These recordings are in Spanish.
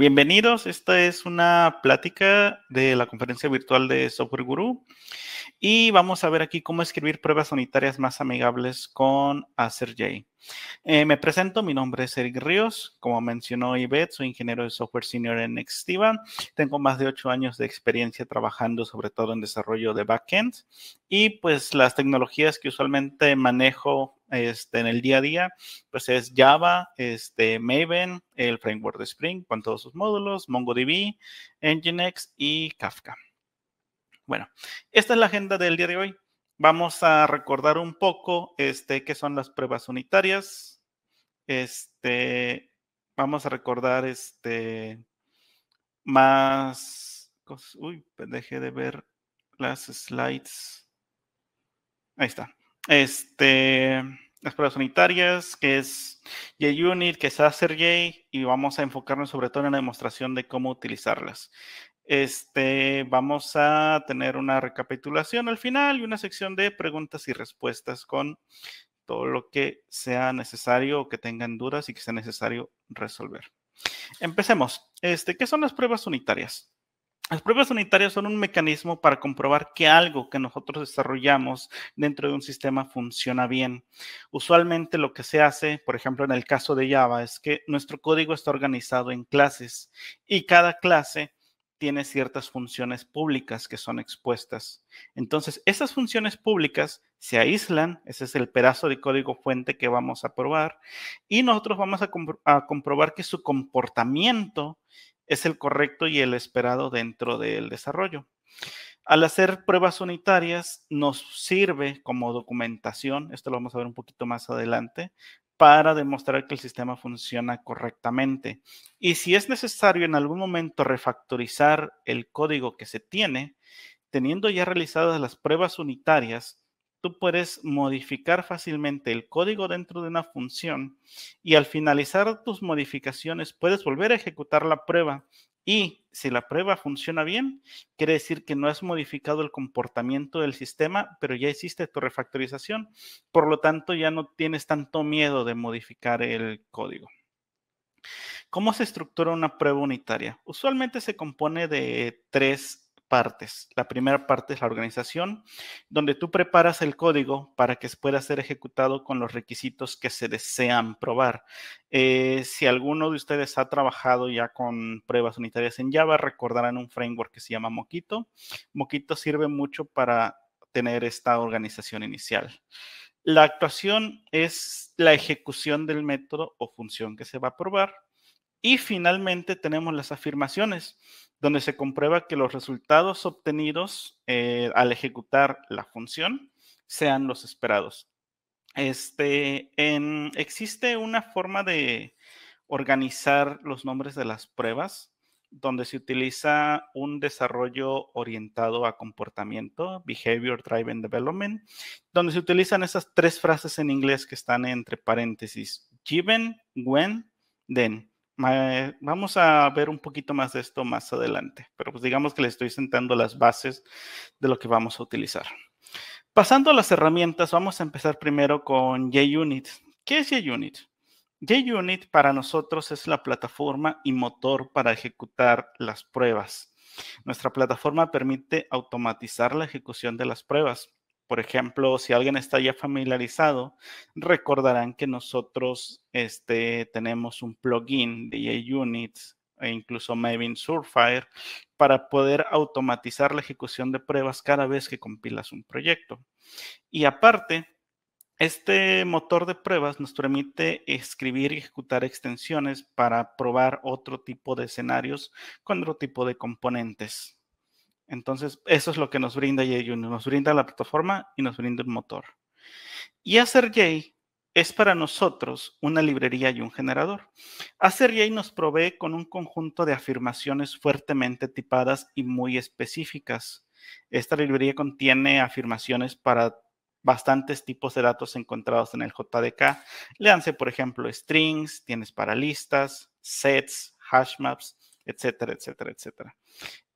Bienvenidos, esta es una plática de la conferencia virtual de Software Guru. Y vamos a ver aquí cómo escribir pruebas unitarias más amigables con AcerJ. Eh, me presento, mi nombre es Eric Ríos. Como mencionó Ivette, soy ingeniero de software senior en Nextiva. Tengo más de ocho años de experiencia trabajando sobre todo en desarrollo de backends y pues las tecnologías que usualmente manejo este, en el día a día, pues es Java, este, Maven, el framework de Spring con todos sus módulos, MongoDB, Nginx y Kafka. Bueno, esta es la agenda del día de hoy. Vamos a recordar un poco este, qué son las pruebas unitarias. Este, vamos a recordar este, más... Uy, dejé de ver las slides. Ahí está. Este, las pruebas unitarias, que es JUnit, que es AcerJ, y vamos a enfocarnos sobre todo en la demostración de cómo utilizarlas. Este, vamos a tener una recapitulación al final y una sección de preguntas y respuestas con todo lo que sea necesario o que tengan dudas y que sea necesario resolver. Empecemos. Este, ¿Qué son las pruebas unitarias? Las pruebas unitarias son un mecanismo para comprobar que algo que nosotros desarrollamos dentro de un sistema funciona bien. Usualmente lo que se hace, por ejemplo en el caso de Java, es que nuestro código está organizado en clases y cada clase tiene ciertas funciones públicas que son expuestas. Entonces, esas funciones públicas se aíslan, ese es el pedazo de código fuente que vamos a probar, y nosotros vamos a, a comprobar que su comportamiento es el correcto y el esperado dentro del desarrollo. Al hacer pruebas unitarias nos sirve como documentación, esto lo vamos a ver un poquito más adelante, para demostrar que el sistema funciona correctamente. Y si es necesario en algún momento refactorizar el código que se tiene, teniendo ya realizadas las pruebas unitarias, tú puedes modificar fácilmente el código dentro de una función y al finalizar tus modificaciones puedes volver a ejecutar la prueba y si la prueba funciona bien, quiere decir que no has modificado el comportamiento del sistema, pero ya hiciste tu refactorización. Por lo tanto, ya no tienes tanto miedo de modificar el código. ¿Cómo se estructura una prueba unitaria? Usualmente se compone de tres partes. La primera parte es la organización, donde tú preparas el código para que pueda ser ejecutado con los requisitos que se desean probar. Eh, si alguno de ustedes ha trabajado ya con pruebas unitarias en Java, recordarán un framework que se llama Moquito. Moquito sirve mucho para tener esta organización inicial. La actuación es la ejecución del método o función que se va a probar. Y finalmente tenemos las afirmaciones, donde se comprueba que los resultados obtenidos eh, al ejecutar la función sean los esperados. Este, existe una forma de organizar los nombres de las pruebas donde se utiliza un desarrollo orientado a comportamiento, Behavior Driven Development, donde se utilizan esas tres frases en inglés que están entre paréntesis, given, when, then. Vamos a ver un poquito más de esto más adelante, pero pues digamos que le estoy sentando las bases de lo que vamos a utilizar. Pasando a las herramientas, vamos a empezar primero con JUnit. ¿Qué es JUnit? JUnit para nosotros es la plataforma y motor para ejecutar las pruebas. Nuestra plataforma permite automatizar la ejecución de las pruebas. Por ejemplo, si alguien está ya familiarizado, recordarán que nosotros este, tenemos un plugin de JUnits e incluso Maven Surfire para poder automatizar la ejecución de pruebas cada vez que compilas un proyecto. Y aparte, este motor de pruebas nos permite escribir y ejecutar extensiones para probar otro tipo de escenarios con otro tipo de componentes. Entonces, eso es lo que nos brinda JUnit, Nos brinda la plataforma y nos brinda un motor. Y hacer es para nosotros una librería y un generador. Hacer nos provee con un conjunto de afirmaciones fuertemente tipadas y muy específicas. Esta librería contiene afirmaciones para bastantes tipos de datos encontrados en el JDK. Leanse, por ejemplo, strings, tienes para listas, sets, maps, etcétera, etcétera, etcétera.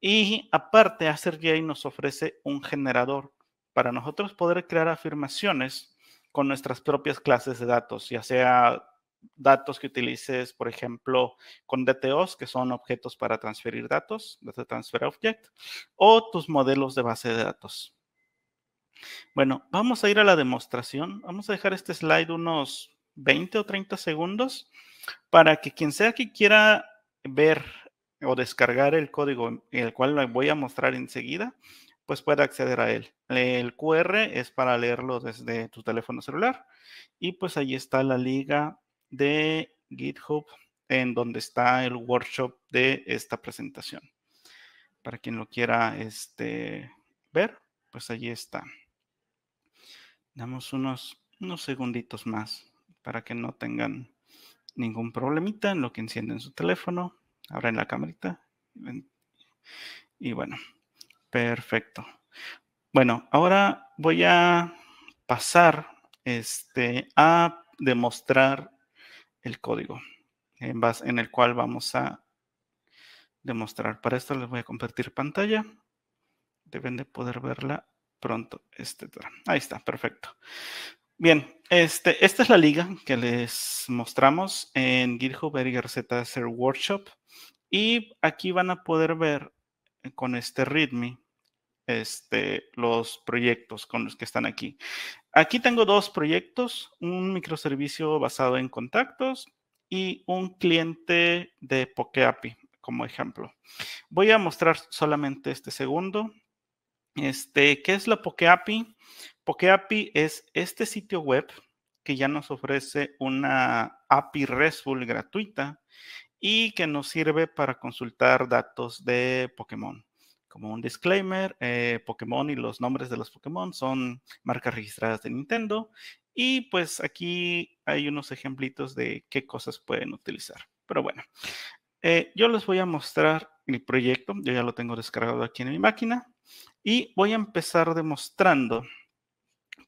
Y aparte, AcerJ nos ofrece un generador para nosotros poder crear afirmaciones con nuestras propias clases de datos, ya sea datos que utilices, por ejemplo, con DTOs, que son objetos para transferir datos, Data Transfer Object, o tus modelos de base de datos. Bueno, vamos a ir a la demostración. Vamos a dejar este slide unos 20 o 30 segundos para que quien sea que quiera ver o descargar el código, el cual lo voy a mostrar enseguida, pues puede acceder a él. El QR es para leerlo desde tu teléfono celular y pues ahí está la liga de GitHub en donde está el workshop de esta presentación. Para quien lo quiera este, ver, pues ahí está. Damos unos, unos segunditos más para que no tengan ningún problemita en lo que encienden su teléfono en la camarita. Y bueno, perfecto. Bueno, ahora voy a pasar este, a demostrar el código en, en el cual vamos a demostrar. Para esto les voy a compartir pantalla. Deben de poder verla pronto. Este, ahí está, perfecto. Bien, este, esta es la liga que les mostramos en GitHub hacer Workshop. Y aquí van a poder ver eh, con este README este, los proyectos con los que están aquí. Aquí tengo dos proyectos, un microservicio basado en contactos y un cliente de PokeAPI como ejemplo. Voy a mostrar solamente este segundo. Este, ¿Qué es la PokeAPI? PokeAPI es este sitio web que ya nos ofrece una API RESTful gratuita y que nos sirve para consultar datos de Pokémon. Como un disclaimer, eh, Pokémon y los nombres de los Pokémon son marcas registradas de Nintendo y pues aquí hay unos ejemplitos de qué cosas pueden utilizar. Pero bueno, eh, yo les voy a mostrar el proyecto, yo ya lo tengo descargado aquí en mi máquina y voy a empezar demostrando,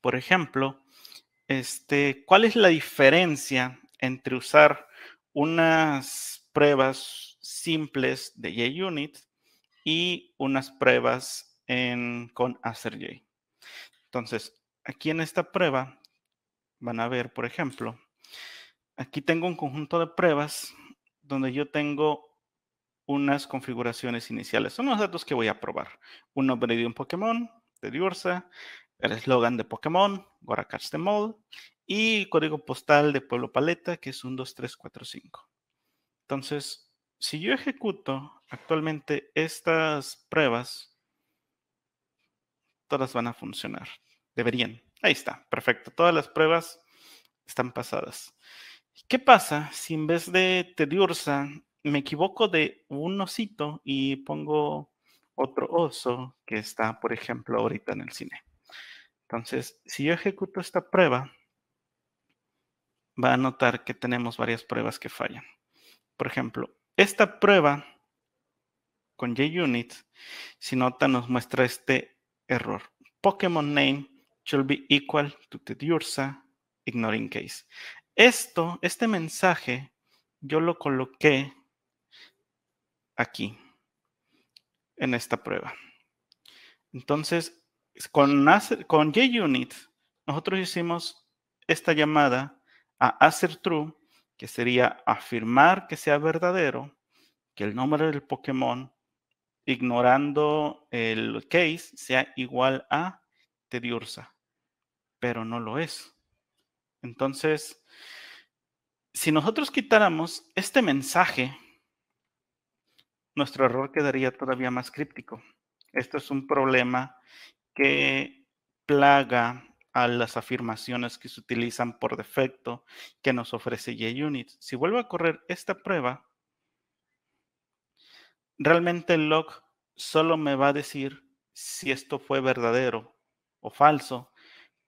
por ejemplo, este, cuál es la diferencia entre usar unas pruebas simples de JUnit y unas pruebas en, con AcerJ. Entonces, aquí en esta prueba van a ver, por ejemplo, aquí tengo un conjunto de pruebas donde yo tengo unas configuraciones iniciales. Son los datos que voy a probar. Un nombre de un Pokémon, de Diursa, el eslogan de Pokémon, Gorakatch de y código postal de Pueblo Paleta, que es un 2345. Entonces, si yo ejecuto actualmente estas pruebas, todas van a funcionar. Deberían. Ahí está, perfecto. Todas las pruebas están pasadas. ¿Qué pasa si en vez de Tedursa me equivoco de un osito y pongo otro oso que está, por ejemplo, ahorita en el cine? Entonces, si yo ejecuto esta prueba, va a notar que tenemos varias pruebas que fallan. Por ejemplo, esta prueba con JUnit, si nota, nos muestra este error. Pokémon name should be equal to the DURSA ignoring case. Esto, este mensaje, yo lo coloqué aquí, en esta prueba. Entonces, con, con JUnit, nosotros hicimos esta llamada a hacer true que sería afirmar que sea verdadero que el nombre del Pokémon, ignorando el case, sea igual a Tediursa, pero no lo es. Entonces, si nosotros quitáramos este mensaje, nuestro error quedaría todavía más críptico. Esto es un problema que plaga a las afirmaciones que se utilizan por defecto que nos ofrece JUnit. Si vuelvo a correr esta prueba, realmente el log solo me va a decir si esto fue verdadero o falso,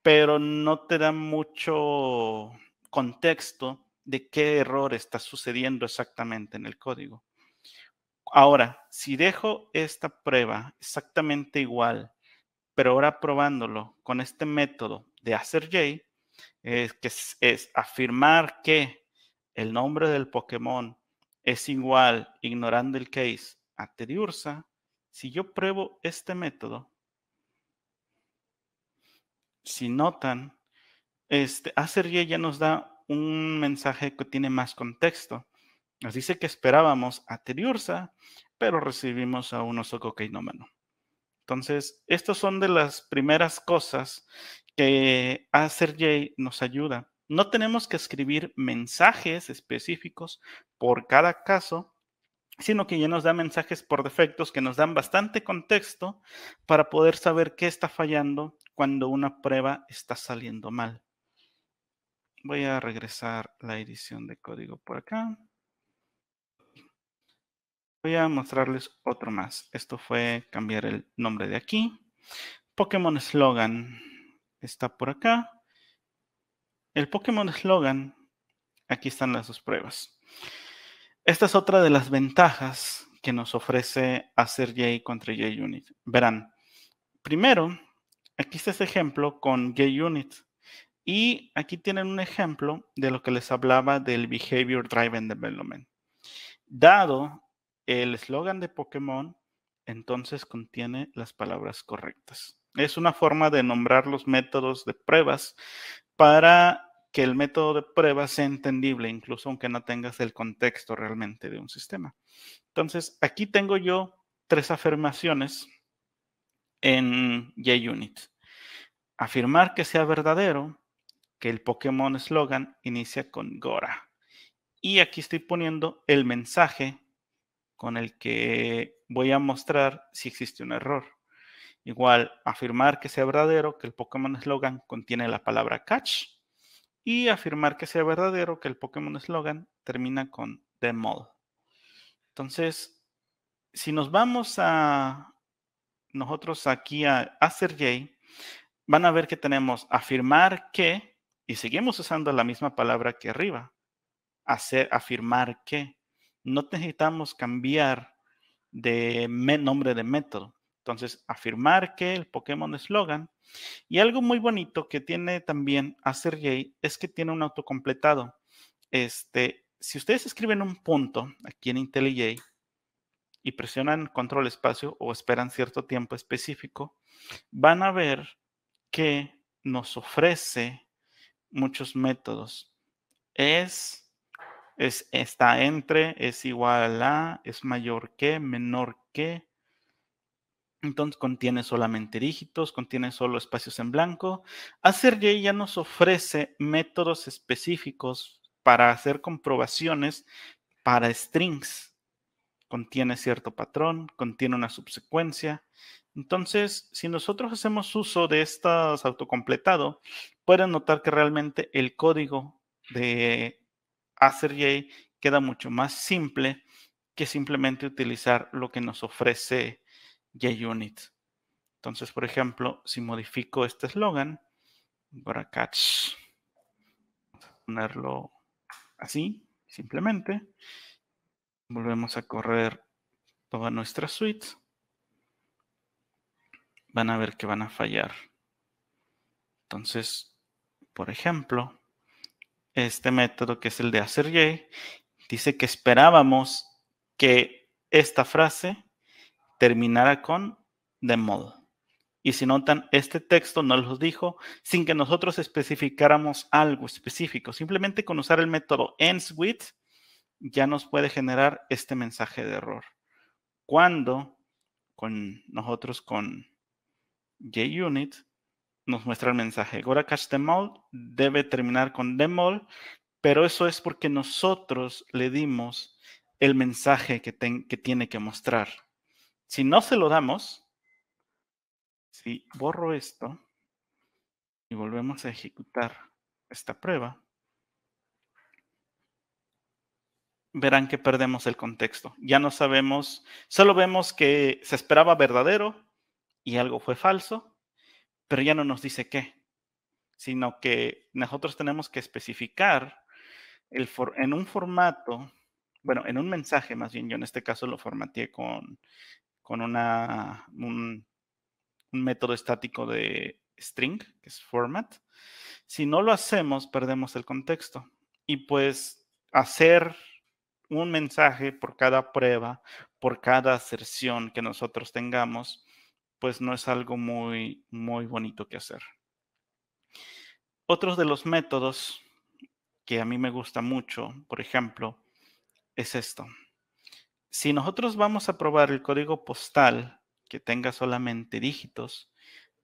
pero no te da mucho contexto de qué error está sucediendo exactamente en el código. Ahora, si dejo esta prueba exactamente igual pero ahora probándolo con este método de hacer J, es, que es, afirmar que el nombre del Pokémon es igual, ignorando el case, a si yo pruebo este método, si notan, este, hacer ya nos da un mensaje que tiene más contexto. Nos dice que esperábamos a Teriursa, pero recibimos a un oso entonces, estas son de las primeras cosas que hacer J nos ayuda. No tenemos que escribir mensajes específicos por cada caso, sino que ya nos da mensajes por defectos que nos dan bastante contexto para poder saber qué está fallando cuando una prueba está saliendo mal. Voy a regresar la edición de código por acá voy a mostrarles otro más. Esto fue cambiar el nombre de aquí. Pokémon Slogan está por acá. El Pokémon Slogan, aquí están las dos pruebas. Esta es otra de las ventajas que nos ofrece hacer J contra Unit. Verán, primero, aquí está este ejemplo con JUnit. Y aquí tienen un ejemplo de lo que les hablaba del Behavior Driven Development. Dado el eslogan de Pokémon entonces contiene las palabras correctas. Es una forma de nombrar los métodos de pruebas para que el método de prueba sea entendible, incluso aunque no tengas el contexto realmente de un sistema. Entonces, aquí tengo yo tres afirmaciones en JUnit. Afirmar que sea verdadero, que el Pokémon eslogan inicia con Gora. Y aquí estoy poniendo el mensaje con el que voy a mostrar si existe un error. Igual, afirmar que sea verdadero que el Pokémon Slogan contiene la palabra catch y afirmar que sea verdadero que el Pokémon Slogan termina con the Entonces, si nos vamos a nosotros aquí a, hacer Sergey, van a ver que tenemos afirmar que, y seguimos usando la misma palabra que arriba, hacer afirmar que no necesitamos cambiar de nombre de método. Entonces, afirmar que el Pokémon eslogan Y algo muy bonito que tiene también a es que tiene un autocompletado. Este, si ustedes escriben un punto aquí en IntelliJ y presionan control espacio o esperan cierto tiempo específico, van a ver que nos ofrece muchos métodos. Es es está entre, es igual a, es mayor que, menor que. Entonces contiene solamente dígitos, contiene solo espacios en blanco. AcerJ ya nos ofrece métodos específicos para hacer comprobaciones para strings. Contiene cierto patrón, contiene una subsecuencia. Entonces, si nosotros hacemos uso de estas autocompletado, pueden notar que realmente el código de hacer ya queda mucho más simple que simplemente utilizar lo que nos ofrece JUnit. Entonces, por ejemplo, si modifico este eslogan, para catch, vamos a ponerlo así, simplemente. Volvemos a correr toda nuestra suite. Van a ver que van a fallar. Entonces, por ejemplo, este método que es el de hacer Y, dice que esperábamos que esta frase terminara con de modo. Y si notan, este texto no los dijo sin que nosotros especificáramos algo específico. Simplemente con usar el método ends with ya nos puede generar este mensaje de error. Cuando con nosotros con JUnit nos muestra el mensaje. Gora debe terminar con demol, pero eso es porque nosotros le dimos el mensaje que, que tiene que mostrar. Si no se lo damos, si borro esto y volvemos a ejecutar esta prueba, verán que perdemos el contexto. Ya no sabemos, solo vemos que se esperaba verdadero y algo fue falso, pero ya no nos dice qué, sino que nosotros tenemos que especificar el for en un formato, bueno, en un mensaje más bien, yo en este caso lo formateé con, con una, un, un método estático de string, que es format. Si no lo hacemos, perdemos el contexto. Y pues hacer un mensaje por cada prueba, por cada aserción que nosotros tengamos, pues no es algo muy, muy bonito que hacer. Otros de los métodos que a mí me gusta mucho, por ejemplo, es esto. Si nosotros vamos a probar el código postal que tenga solamente dígitos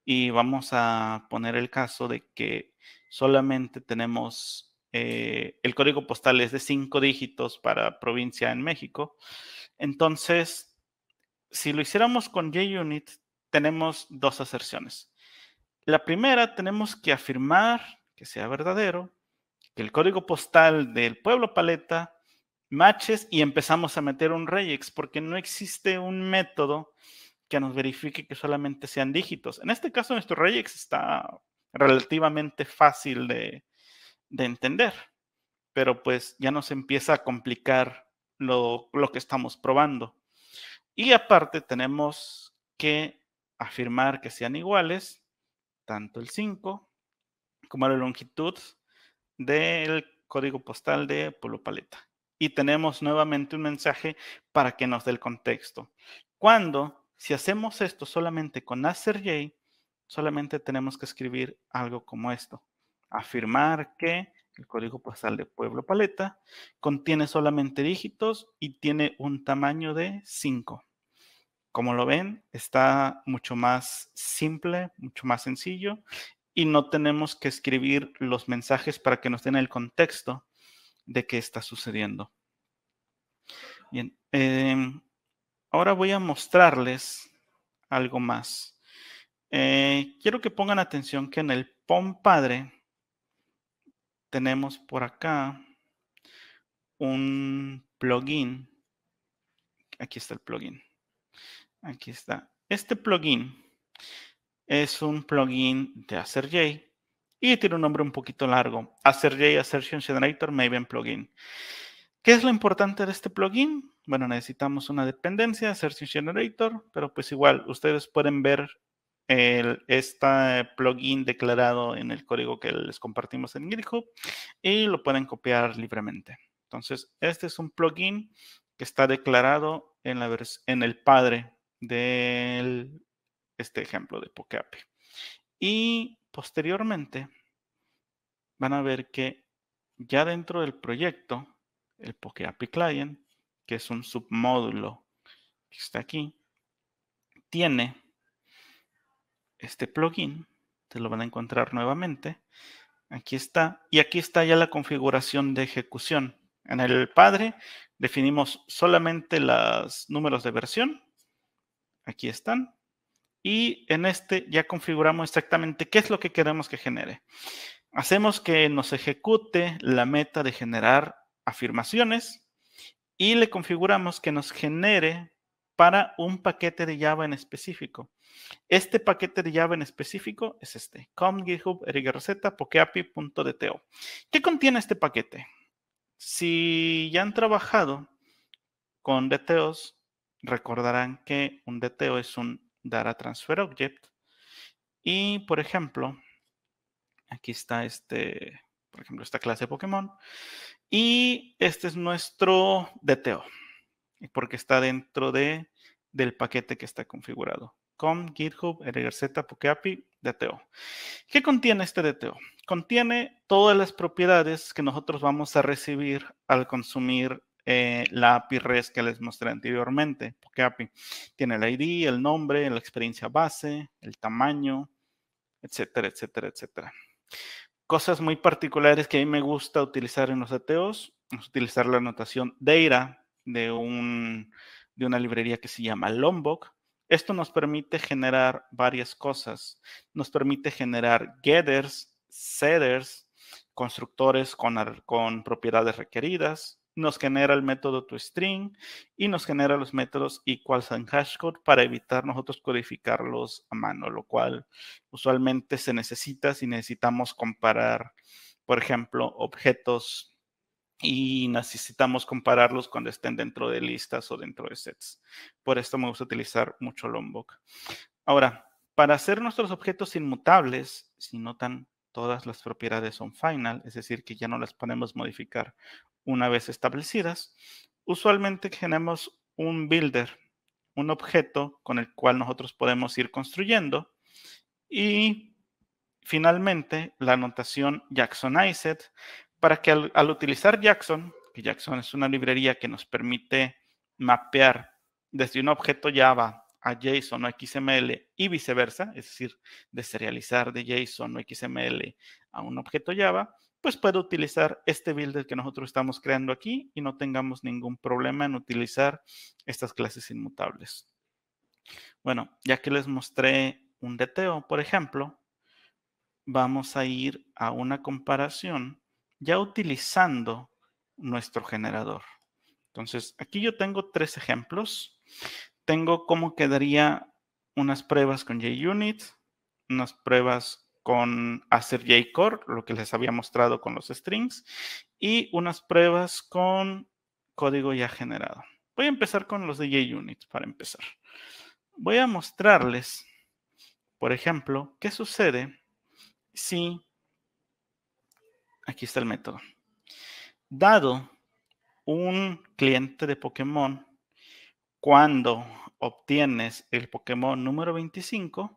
y vamos a poner el caso de que solamente tenemos eh, el código postal es de cinco dígitos para provincia en México, entonces si lo hiciéramos con JUnit tenemos dos aserciones. La primera, tenemos que afirmar que sea verdadero, que el código postal del pueblo paleta matches y empezamos a meter un regex porque no existe un método que nos verifique que solamente sean dígitos. En este caso, nuestro regex está relativamente fácil de, entender, pero pues ya nos empieza a complicar lo, lo que estamos probando. Y aparte tenemos que afirmar que sean iguales tanto el 5 como la longitud del código postal de Pueblo Paleta. Y tenemos nuevamente un mensaje para que nos dé el contexto. Cuando, si hacemos esto solamente con j, solamente tenemos que escribir algo como esto. Afirmar que el código postal de Pueblo Paleta contiene solamente dígitos y tiene un tamaño de 5 como lo ven, está mucho más simple, mucho más sencillo y no tenemos que escribir los mensajes para que nos den el contexto de qué está sucediendo. Bien, em, ahora voy a mostrarles algo más. Eh, quiero que pongan atención que en el POM padre tenemos por acá un plugin. Aquí está el plugin. Aquí está. Este plugin es un plugin de AcerJ y tiene un nombre un poquito largo. AcerJ Assertion Generator Maven Plugin. ¿Qué es lo importante de este plugin? Bueno, necesitamos una dependencia, Assertion Generator, pero pues igual, ustedes pueden ver este plugin declarado en el código que les compartimos en GitHub y lo pueden copiar libremente. Entonces, este es un plugin que está declarado en el padre de este ejemplo de PokeAPI. Y posteriormente van a ver que ya dentro del proyecto, el PokeAPI Client, que es un submódulo que está aquí, tiene este plugin, te lo van a encontrar nuevamente. Aquí está, y aquí está ya la configuración de ejecución. En el padre definimos solamente los números de versión Aquí están. Y en este ya configuramos exactamente qué es lo que queremos que genere. Hacemos que nos ejecute la meta de generar afirmaciones y le configuramos que nos genere para un paquete de Java en específico. Este paquete de Java en específico es este, com.github ¿Qué contiene este paquete? Si ya han trabajado con DTOs, recordarán que un DTO es un Data Transfer Object. Y, por ejemplo, aquí está este, por ejemplo, esta clase de Pokémon. Y este es nuestro DTO, porque está dentro de, del paquete que está configurado. Com, GitHub, RGZ, PokeAPI, DTO. ¿Qué contiene este DTO? Contiene todas las propiedades que nosotros vamos a recibir al consumir eh, la API REST que les mostré anteriormente. Porque API tiene el ID, el nombre, la experiencia base, el tamaño, etcétera, etcétera, etcétera. Cosas muy particulares que a mí me gusta utilizar en los ateos es utilizar la anotación data de, de una librería que se llama Lombok. Esto nos permite generar varias cosas. Nos permite generar getters, setters, constructores con, con propiedades requeridas, nos genera el método toString y nos genera los métodos equals and hashcode para evitar nosotros codificarlos a mano, lo cual usualmente se necesita si necesitamos comparar, por ejemplo, objetos y necesitamos compararlos cuando estén dentro de listas o dentro de sets. Por esto me gusta utilizar mucho Lombok. Ahora, para hacer nuestros objetos inmutables, si notan, todas las propiedades son final, es decir, que ya no las podemos modificar una vez establecidas, usualmente generamos un builder, un objeto con el cual nosotros podemos ir construyendo y finalmente la anotación Jacksonized para que al utilizar Jackson, que Jackson es una librería que nos permite mapear desde un objeto Java a JSON o XML y viceversa, es decir, deserializar de JSON o XML a un objeto Java, pues puedo utilizar este builder que nosotros estamos creando aquí y no tengamos ningún problema en utilizar estas clases inmutables. Bueno, ya que les mostré un DTO, por ejemplo, vamos a ir a una comparación ya utilizando nuestro generador. Entonces, aquí yo tengo tres ejemplos tengo cómo quedaría unas pruebas con JUnit, unas pruebas con hacer jCore, lo que les había mostrado con los strings, y unas pruebas con código ya generado. Voy a empezar con los de JUnit para empezar. Voy a mostrarles, por ejemplo, qué sucede si... Aquí está el método. Dado un cliente de Pokémon cuando obtienes el Pokémon número 25,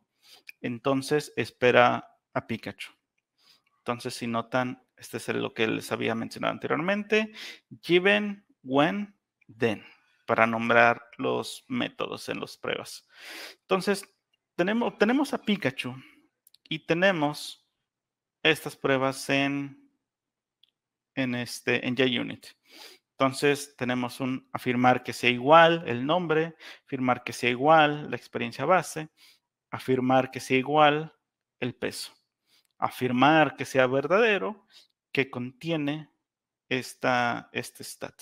entonces espera a Pikachu. Entonces, si notan, este es lo que les había mencionado anteriormente. Given, when, then. Para nombrar los métodos en las pruebas. Entonces, tenemos, a Pikachu y tenemos estas pruebas en, en, este, en JUnit. Entonces tenemos un afirmar que sea igual el nombre, afirmar que sea igual la experiencia base, afirmar que sea igual el peso, afirmar que sea verdadero que contiene esta, este stat.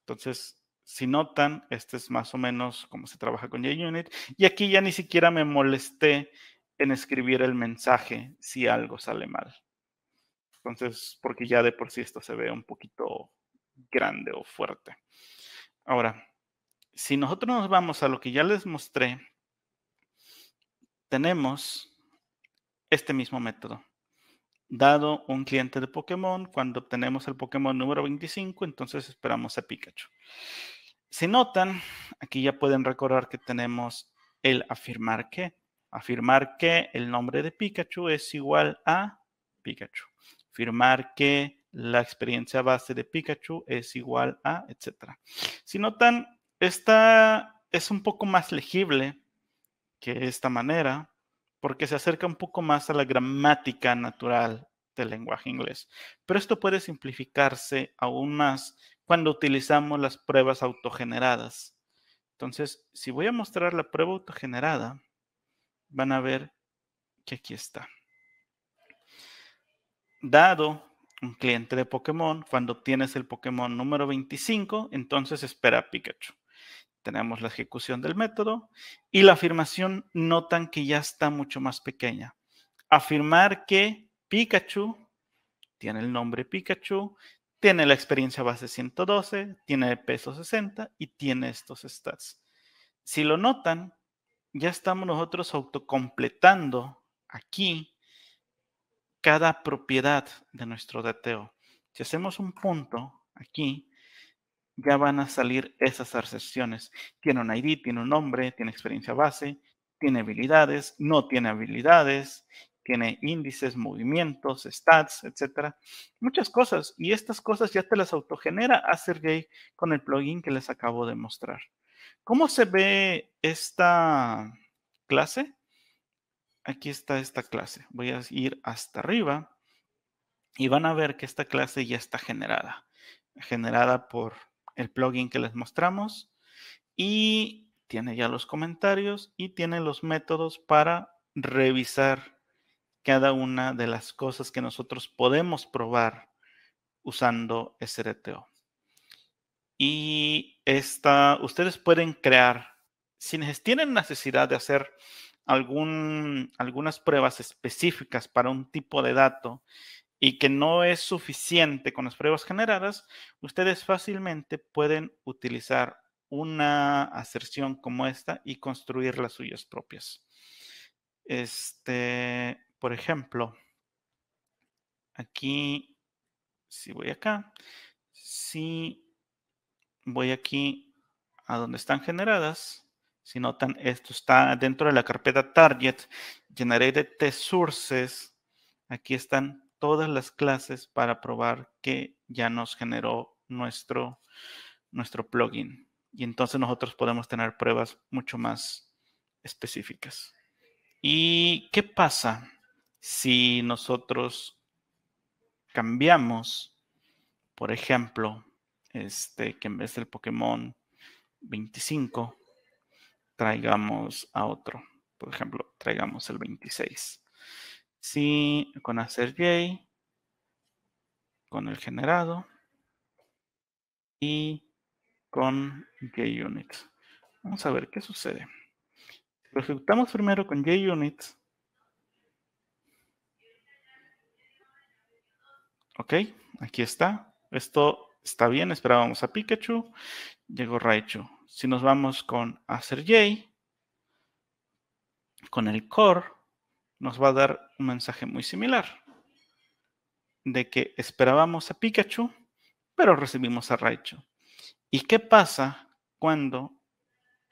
Entonces, si notan, este es más o menos cómo se trabaja con JUnit. Y aquí ya ni siquiera me molesté en escribir el mensaje si algo sale mal. Entonces, porque ya de por sí esto se ve un poquito grande o fuerte. Ahora, si nosotros nos vamos a lo que ya les mostré, tenemos este mismo método. Dado un cliente de Pokémon, cuando obtenemos el Pokémon número 25, entonces esperamos a Pikachu. Si notan, aquí ya pueden recordar que tenemos el afirmar que. Afirmar que el nombre de Pikachu es igual a Pikachu. firmar que la experiencia base de Pikachu es igual a, etc. Si notan, esta es un poco más legible que esta manera, porque se acerca un poco más a la gramática natural del lenguaje inglés. Pero esto puede simplificarse aún más cuando utilizamos las pruebas autogeneradas. Entonces, si voy a mostrar la prueba autogenerada, van a ver que aquí está. Dado un cliente de Pokémon. Cuando tienes el Pokémon número 25, entonces espera a Pikachu. Tenemos la ejecución del método y la afirmación notan que ya está mucho más pequeña. Afirmar que Pikachu tiene el nombre Pikachu, tiene la experiencia base 112, tiene el peso 60 y tiene estos stats. Si lo notan, ya estamos nosotros autocompletando aquí cada propiedad de nuestro DTO. Si hacemos un punto aquí, ya van a salir esas excepciones Tiene un ID, tiene un nombre, tiene experiencia base, tiene habilidades, no tiene habilidades, tiene índices, movimientos, stats, etcétera. Muchas cosas. Y estas cosas ya te las autogenera Sergey con el plugin que les acabo de mostrar. ¿Cómo se ve esta clase? aquí está esta clase. Voy a ir hasta arriba y van a ver que esta clase ya está generada. Generada por el plugin que les mostramos y tiene ya los comentarios y tiene los métodos para revisar cada una de las cosas que nosotros podemos probar usando SRTO. Y esta, ustedes pueden crear, si tienen necesidad de hacer algún, algunas pruebas específicas para un tipo de dato y que no es suficiente con las pruebas generadas, ustedes fácilmente pueden utilizar una aserción como esta y construir las suyas propias. Este, por ejemplo, aquí, si voy acá, si voy aquí a donde están generadas, si notan, esto está dentro de la carpeta Target, de Test Sources. Aquí están todas las clases para probar que ya nos generó nuestro, nuestro plugin. Y entonces nosotros podemos tener pruebas mucho más específicas. ¿Y qué pasa si nosotros cambiamos, por ejemplo, este, que en vez del Pokémon 25, traigamos a otro. Por ejemplo, traigamos el 26. Si con hacer J, con el generado y con JUnit. Vamos a ver qué sucede. ejecutamos primero con JUnit, ok, aquí está. Esto está bien, esperábamos a Pikachu, llegó Raichu si nos vamos con hacer J, con el core, nos va a dar un mensaje muy similar. De que esperábamos a Pikachu, pero recibimos a Raichu. ¿Y qué pasa cuando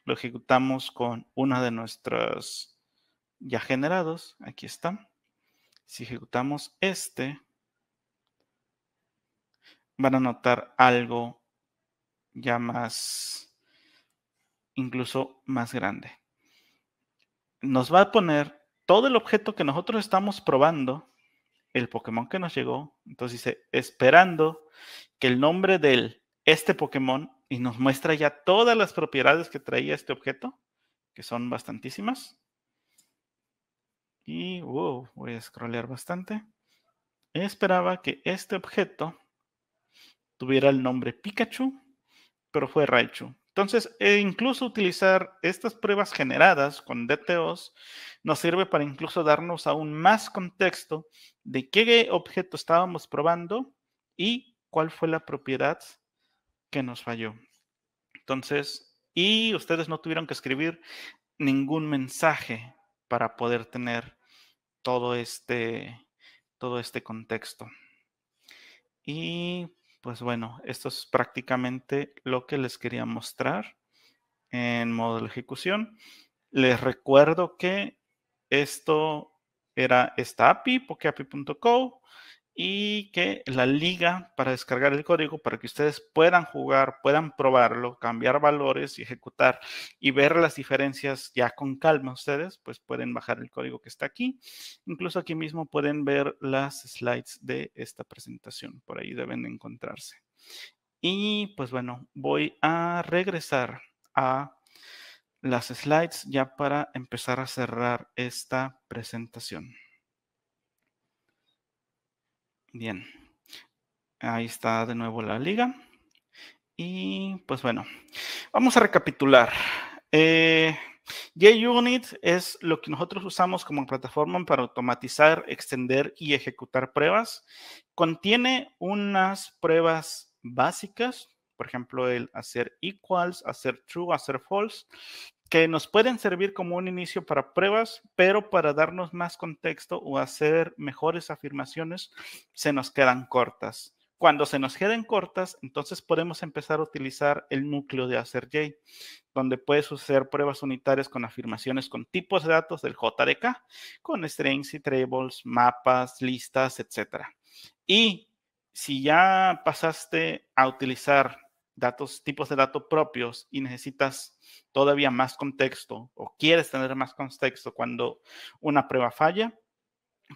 lo ejecutamos con uno de nuestros ya generados? Aquí está. Si ejecutamos este, van a notar algo ya más incluso más grande. Nos va a poner todo el objeto que nosotros estamos probando, el Pokémon que nos llegó, entonces dice, esperando que el nombre de este Pokémon y nos muestra ya todas las propiedades que traía este objeto, que son bastantísimas. Y voy a scrollear bastante. Esperaba que este objeto tuviera el nombre Pikachu, pero fue Raichu. Entonces, e incluso utilizar estas pruebas generadas con DTOs nos sirve para incluso darnos aún más contexto de qué objeto estábamos probando y cuál fue la propiedad que nos falló. Entonces, y ustedes no tuvieron que escribir ningún mensaje para poder tener todo este, todo este contexto. Y pues bueno, esto es prácticamente lo que les quería mostrar en modo de ejecución. Les recuerdo que esto era esta API, pokeapi.co y que la liga para descargar el código para que ustedes puedan jugar, puedan probarlo, cambiar valores y ejecutar y ver las diferencias ya con calma ustedes, pues pueden bajar el código que está aquí. Incluso aquí mismo pueden ver las slides de esta presentación, por ahí deben encontrarse. Y pues bueno, voy a regresar a las slides ya para empezar a cerrar esta presentación. Bien, ahí está de nuevo la liga. Y pues bueno, vamos a recapitular. Eh, JUnit es lo que nosotros usamos como plataforma para automatizar, extender y ejecutar pruebas. Contiene unas pruebas básicas, por ejemplo, el hacer equals, hacer true, hacer false, que nos pueden servir como un inicio para pruebas, pero para darnos más contexto o hacer mejores afirmaciones, se nos quedan cortas. Cuando se nos queden cortas, entonces podemos empezar a utilizar el núcleo de hacer donde puedes hacer pruebas unitarias con afirmaciones con tipos de datos del JDK, con strings y tables, mapas, listas, etc. Y si ya pasaste a utilizar datos, tipos de datos propios y necesitas todavía más contexto o quieres tener más contexto cuando una prueba falla,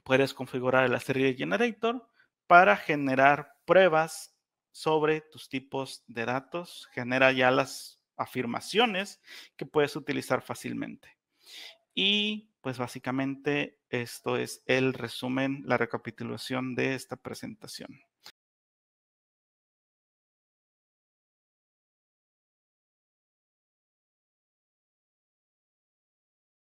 puedes configurar el Serie Generator para generar pruebas sobre tus tipos de datos, genera ya las afirmaciones que puedes utilizar fácilmente. Y pues básicamente esto es el resumen, la recapitulación de esta presentación.